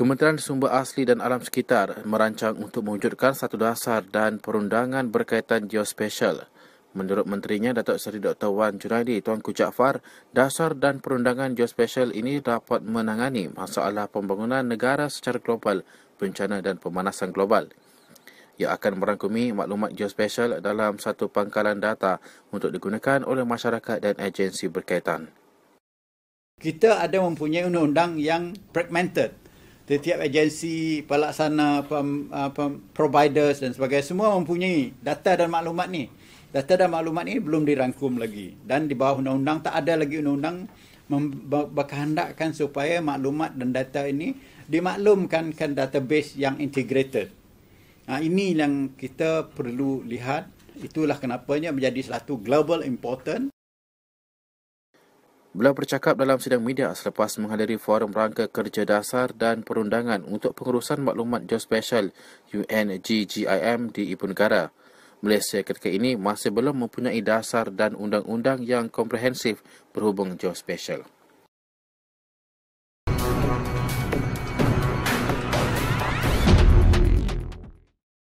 Kementerian Sumber Asli dan Alam Sekitar merancang untuk mewujudkan satu dasar dan perundangan berkaitan geospesial. Menurut menterinya Datuk Seri Dr. Wan Junaidi Tuanku Jaafar, dasar dan perundangan geospesial ini dapat menangani masalah pembangunan negara secara global, bencana dan pemanasan global. Ia akan merangkumi maklumat geospesial dalam satu pangkalan data untuk digunakan oleh masyarakat dan agensi berkaitan. Kita ada mempunyai undang-undang yang fragmented setiap agensi pelaksana providers dan sebagainya semua mempunyai data dan maklumat ni data dan maklumat ini belum dirangkum lagi dan di bawah undang-undang tak ada lagi undang-undang berkehendakkan supaya maklumat dan data ini dimaklumkan ke database yang integrated nah, ha, ini yang kita perlu lihat itulah kenapanya menjadi satu global important Beliau bercakap dalam sidang media selepas menghadiri forum rangka kerja dasar dan perundangan untuk pengurusan maklumat geospesial UNGGIM di Ibu Negara. Malaysia ketika ini masih belum mempunyai dasar dan undang-undang yang komprehensif berhubung geospesial.